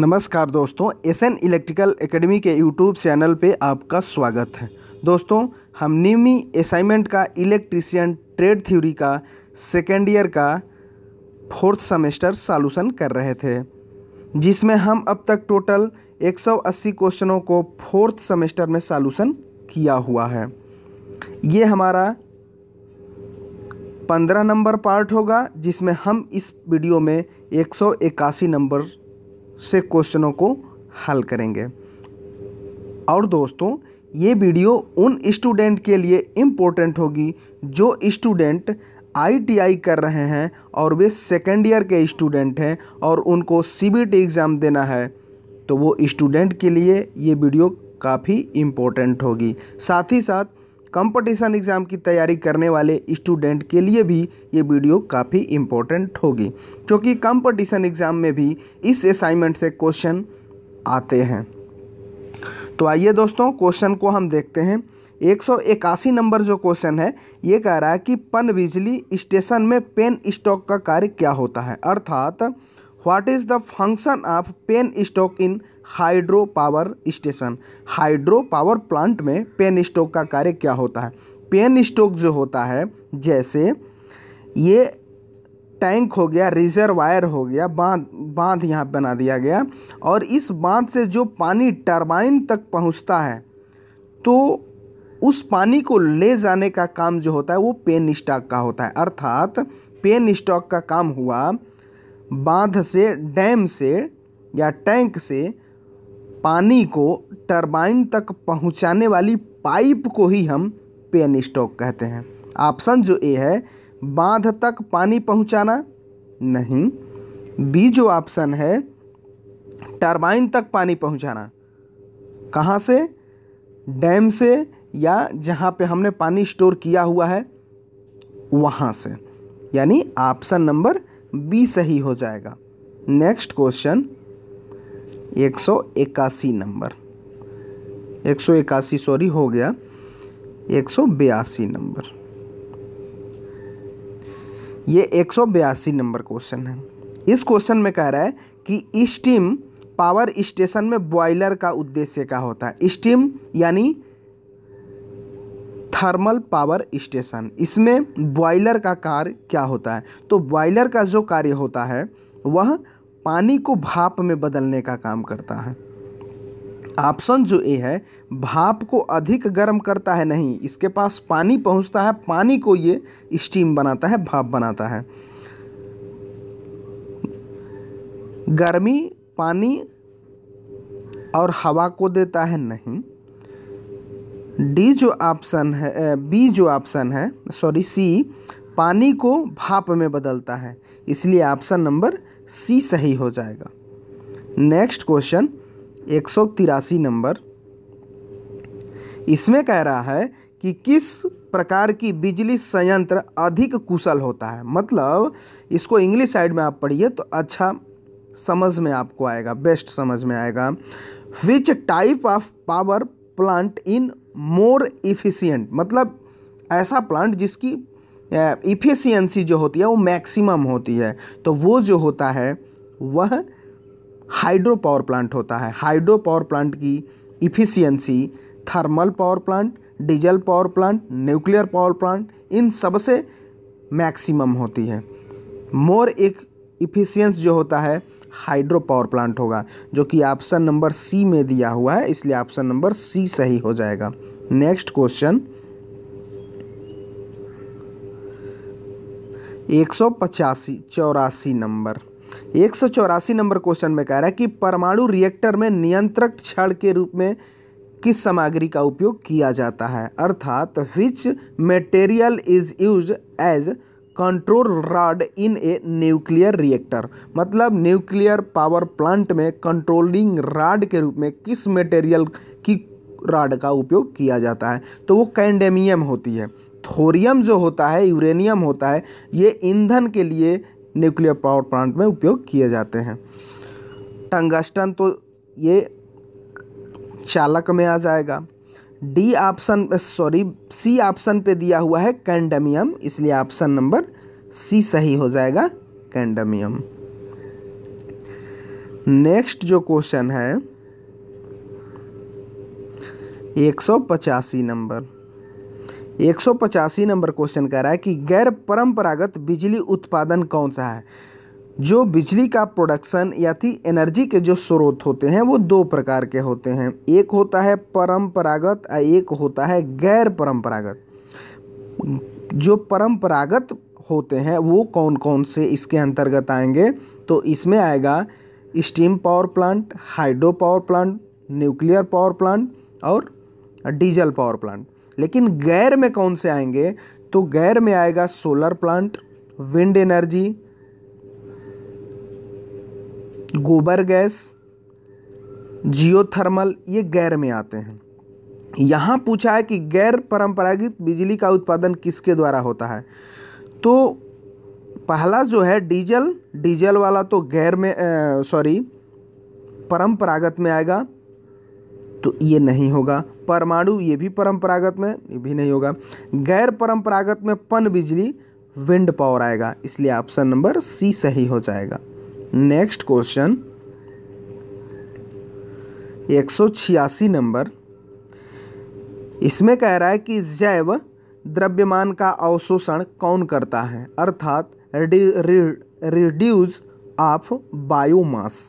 नमस्कार दोस्तों S N electrical academy के यूट्यूब चैनल पे आपका स्वागत है दोस्तों हम निमी असाइनमेंट का इलेक्ट्रीशियन ट्रेड थ्योरी का सेकेंड ईयर का फोर्थ सेमेस्टर सॉल्यूशन कर रहे थे जिसमें हम अब तक टोटल 180 क्वेश्चनों को फोर्थ सेमेस्टर में सॉल्यूशन किया हुआ है ये हमारा पंद्रह नंबर पार्ट होगा जिसमें हम इस वीडियो में एक नंबर से क्वेश्चनों को हल करेंगे और दोस्तों ये वीडियो उन स्टूडेंट के लिए इम्पोर्टेंट होगी जो स्टूडेंट आईटीआई कर रहे हैं और वे सेकेंड ईयर के स्टूडेंट हैं और उनको सीबीटी एग्ज़ाम देना है तो वो स्टूडेंट के लिए ये वीडियो काफ़ी इम्पोर्टेंट होगी साथ ही साथ कंपटीशन एग्ज़ाम की तैयारी करने वाले स्टूडेंट के लिए भी ये वीडियो काफ़ी इम्पोर्टेंट होगी क्योंकि कंपटीशन एग्ज़ाम में भी इस असाइनमेंट से क्वेश्चन आते हैं तो आइए दोस्तों क्वेश्चन को हम देखते हैं एक सौ इक्यासी नंबर जो क्वेश्चन है ये कह रहा है कि पन बिजली स्टेशन में पेन स्टॉक का कार्य क्या होता है अर्थात what is the function of penstock in hydro power station hydro power plant में पेन स्टॉक का कार्य क्या होता है पेन स्टॉक जो होता है जैसे ये टैंक हो गया रिजर्वायर हो गया बांध बांध यहाँ बना दिया गया और इस बांध से जो पानी टरबाइन तक पहुँचता है तो उस पानी को ले जाने का काम जो होता है वो पेन स्टॉक का होता है अर्थात पेन स्टॉक का काम हुआ बांध से डैम से या टैंक से पानी को टरबाइन तक पहुंचाने वाली पाइप को ही हम पेन स्टॉक कहते हैं ऑप्शन जो ए है बांध तक पानी पहुंचाना नहीं बी जो ऑप्शन है टरबाइन तक पानी पहुंचाना कहाँ से डैम से या जहाँ पे हमने पानी स्टोर किया हुआ है वहाँ से यानी ऑप्शन नंबर बी सही हो जाएगा नेक्स्ट क्वेश्चन एक सौ इक्यासी नंबर एक सौ इक्यासी सॉरी हो गया एक सौ बयासी नंबर ये एक सौ बयासी नंबर क्वेश्चन है इस क्वेश्चन में कह रहा है कि स्टीम पावर स्टेशन में बॉयलर का उद्देश्य क्या होता है स्टीम यानी थर्मल पावर स्टेशन इसमें बॉयलर का कार्य क्या होता है तो बॉयलर का जो कार्य होता है वह पानी को भाप में बदलने का काम करता है ऑप्शन जो ए है भाप को अधिक गर्म करता है नहीं इसके पास पानी पहुंचता है पानी को ये स्टीम बनाता है भाप बनाता है गर्मी पानी और हवा को देता है नहीं डी जो ऑप्शन है बी जो ऑप्शन है सॉरी सी पानी को भाप में बदलता है इसलिए ऑप्शन नंबर सी सही हो जाएगा नेक्स्ट क्वेश्चन एक सौ तिरासी नंबर इसमें कह रहा है कि किस प्रकार की बिजली संयंत्र अधिक कुशल होता है मतलब इसको इंग्लिश साइड में आप पढ़िए तो अच्छा समझ में आपको आएगा बेस्ट समझ में आएगा which type of power plant in more efficient मतलब ऐसा प्लांट जिसकी इफ़िशियंसी जो होती है वो मैक्सिमम होती है तो वो जो होता है वह हाइड्रो पावर प्लांट होता है हाइड्रो पावर प्लांट की efficiency thermal power plant diesel power plant nuclear power plant इन सबसे मैक्सिमम होती है मोर एक इफ़िशियंस जो होता है हाइड्रो पावर प्लांट होगा जो कि ऑप्शन नंबर सी में दिया हुआ है इसलिए ऑप्शन नंबर सी सही हो जाएगा नेक्स्ट क्वेश्चन 185 चौरासी नंबर एक चौरासी नंबर क्वेश्चन में कह रहा है कि परमाणु रिएक्टर में नियंत्रक क्षण के रूप में किस सामग्री का उपयोग किया जाता है अर्थात which material is use as control rod in a nuclear reactor मतलब न्यूक्लियर पावर प्लांट में कंट्रोलिंग राड के रूप में किस मटेरियल की राड का उपयोग किया जाता है तो वो कैंडेमियम होती है थोरियम जो होता है यूरेनियम होता है ये ईंधन के लिए न्यूक्लियर पावर प्लांट में उपयोग किए जाते हैं टंगस्टन तो ये चालक में आ जाएगा D option sorry C option पे दिया हुआ है कैंडमियम इसलिए ऑप्शन नंबर सी सही हो जाएगा कैंडमियम नेक्स्ट जो क्वेश्चन है एक सौ पचासी नंबर एक सौ पचासी नंबर क्वेश्चन कह रहा है कि गैर परंपरागत बिजली उत्पादन कौन सा है जो बिजली का प्रोडक्शन यानी एनर्जी के जो स्रोत होते हैं वो दो प्रकार के होते हैं एक होता है परंपरागत और एक होता है गैर परंपरागत जो परंपरागत होते हैं वो कौन कौन से इसके अंतर्गत आएंगे तो इसमें आएगा steam power plant hydro power plant nuclear power plant और डीजल पावर प्लांट लेकिन गैर में कौन से आएंगे तो गैर में आएगा सोलर प्लांट विंड एनर्जी गोबर गैस जियोथर्मल ये गैर में आते हैं यहाँ पूछा है कि गैर परंपरागत बिजली का उत्पादन किसके द्वारा होता है तो पहला जो है डीजल डीजल वाला तो गैर में सॉरी परंपरागत में आएगा तो ये नहीं होगा परमाणु ये भी परंपरागत में ये भी नहीं होगा गैर परंपरागत में पन बिजली विंड पावर आएगा इसलिए ऑप्शन नंबर सी सही हो जाएगा नेक्स्ट क्वेश्चन एक सौ छियासी नंबर इसमें कह रहा है कि जैव द्रव्यमान का अवशोषण कौन करता है अर्थात रिड्यूज ऑफ बायोमास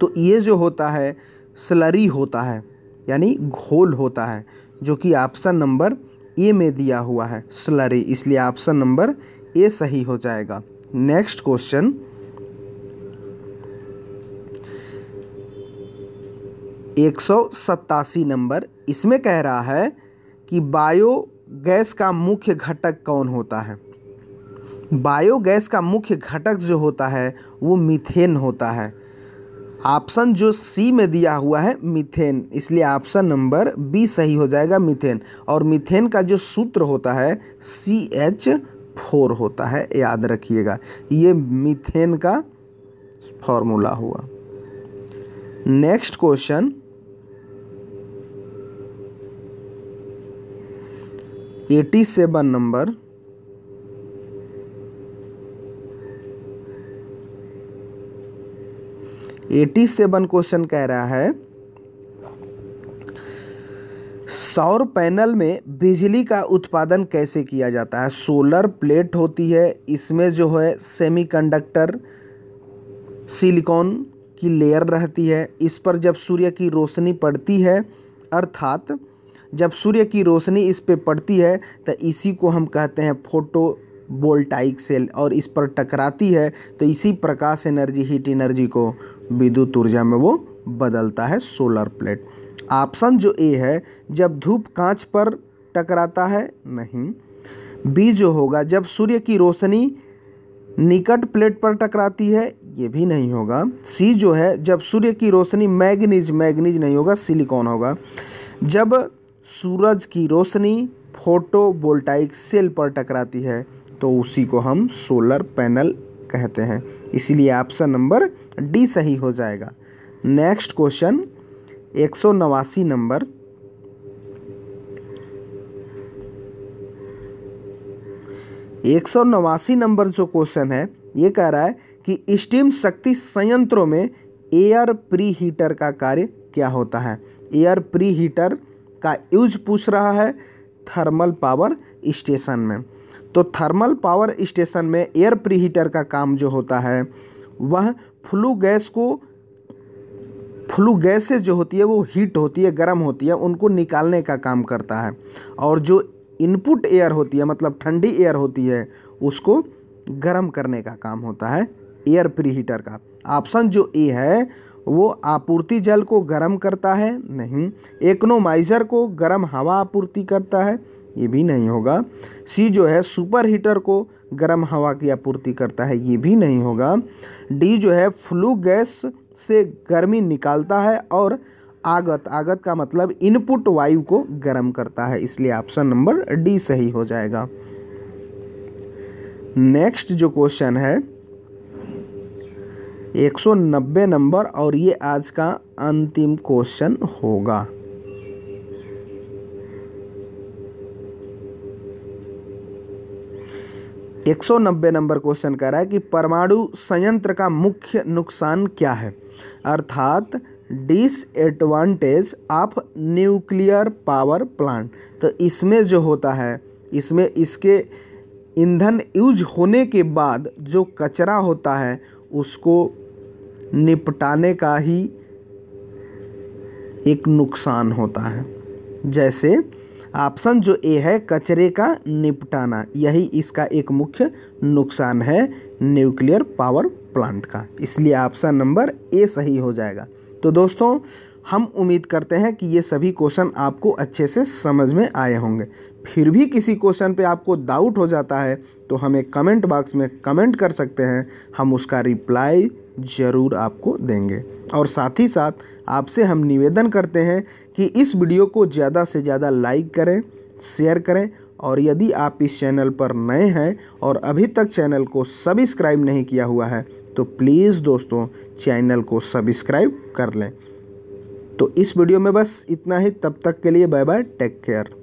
तो ये जो होता है स्लरी होता है यानी घोल होता है जो कि ऑप्शन नंबर ए में दिया हुआ है स्लरी इसलिए ऑप्शन नंबर ए सही हो जाएगा नेक्स्ट क्वेश्चन एक सौ सत्तासी नंबर इसमें कह रहा है कि बायो गैस का मुख्य घटक कौन होता है बायोगैस का मुख्य घटक जो होता है वो मीथेन होता है ऑप्शन जो सी में दिया हुआ है मीथेन इसलिए ऑप्शन नंबर बी सही हो जाएगा मीथेन और मीथेन का जो सूत्र होता है सी एच फोर होता है याद रखिएगा ये मीथेन का फॉर्मूला हुआ next question eighty seven number eighty seven question कह रहा है सौर पैनल में बिजली का उत्पादन कैसे किया जाता है सोलर प्लेट होती है इसमें जो है सेमीकंडक्टर सिलिकॉन की लेयर रहती है इस पर जब सूर्य की रोशनी पड़ती है अर्थात जब सूर्य की रोशनी इस पर पड़ती है तो इसी को हम कहते हैं फोटो वोल्टाइक सेल और इस पर टकराती है तो इसी प्रकाश एनर्जी हीट एनर्जी को विद्युत ऊर्जा में वो बदलता है सोलर प्लेट ऑप्शन जो ए है जब धूप कांच पर टकराता है नहीं बी जो होगा जब सूर्य की रोशनी निकट प्लेट पर टकराती है ये भी नहीं होगा सी जो है जब सूर्य की रोशनी मैग्नीज मैग्नीज नहीं होगा सिलिकॉन होगा जब सूरज की रोशनी फोटोवोल्टाइक सेल पर टकराती है तो उसी को हम सोलर पैनल कहते हैं इसीलिए ऑप्शन नंबर डी सही हो जाएगा नेक्स्ट क्वेश्चन एक सौ नवासी नंबर एक सौ नवासी नंबर जो क्वेश्चन है ये कह रहा है कि स्टीम शक्ति संयंत्रों में एयर प्री हीटर का कार्य क्या होता है एयर प्री हीटर का यूज पूछ रहा है थर्मल पावर स्टेशन में तो थर्मल पावर स्टेशन में एयर प्रीहीटर का काम जो होता है वह फ्लू गैस को फ्लू गैसेस जो होती है वो हीट होती है गर्म होती है उनको निकालने का काम करता है और जो इनपुट एयर होती है मतलब ठंडी एयर होती है उसको गर्म करने का काम होता है एयर प्री हीटर का ऑप्शन जो ए है वो आपूर्ति जल को गर्म करता है नहीं एक्नोमाइज़र को गर्म हवा आपूर्ति करता है ये भी नहीं होगा सी जो है सुपर हीटर को गर्म हवा की आपूर्ति करता है ये भी नहीं होगा डी जो है फ्लू गैस से गर्मी निकालता है और आगत आगत का मतलब इनपुट वायु को गर्म करता है इसलिए ऑप्शन नंबर डी सही हो जाएगा नेक्स्ट जो क्वेश्चन है 190 नंबर और ये आज का अंतिम क्वेश्चन होगा एक सौ नब्बे नंबर क्वेश्चन कह रहा है कि परमाणु संयंत्र का मुख्य नुकसान क्या है अर्थात disadvantage of nuclear power plant तो इसमें जो होता है इसमें इसके ईंधन यूज होने के बाद जो कचरा होता है उसको निपटाने का ही एक नुकसान होता है जैसे ऑप्शन जो ए है कचरे का निपटाना यही इसका एक मुख्य नुकसान है न्यूक्लियर पावर प्लांट का इसलिए ऑप्शन नंबर ए सही हो जाएगा तो दोस्तों हम उम्मीद करते हैं कि ये सभी क्वेश्चन आपको अच्छे से समझ में आए होंगे फिर भी किसी क्वेश्चन पे आपको डाउट हो जाता है तो हमें कमेंट बॉक्स में कमेंट कर सकते हैं हम उसका रिप्लाई ज़रूर आपको देंगे और साथ ही साथ आपसे हम निवेदन करते हैं कि इस वीडियो को ज़्यादा से ज़्यादा लाइक करें शेयर करें और यदि आप इस चैनल पर नए हैं और अभी तक चैनल को सब्सक्राइब नहीं किया हुआ है तो प्लीज़ दोस्तों चैनल को सब्सक्राइब कर लें तो इस वीडियो में बस इतना ही तब तक के लिए बाय बाय टेक केयर